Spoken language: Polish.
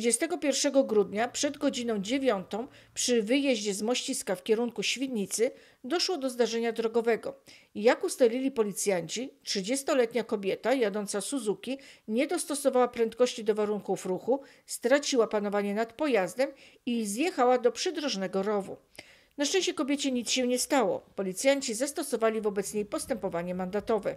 31 grudnia przed godziną 9 przy wyjeździe z Mościska w kierunku Świdnicy doszło do zdarzenia drogowego. Jak ustalili policjanci, 30-letnia kobieta jadąca Suzuki nie dostosowała prędkości do warunków ruchu, straciła panowanie nad pojazdem i zjechała do przydrożnego rowu. Na szczęście kobiecie nic się nie stało. Policjanci zastosowali wobec niej postępowanie mandatowe.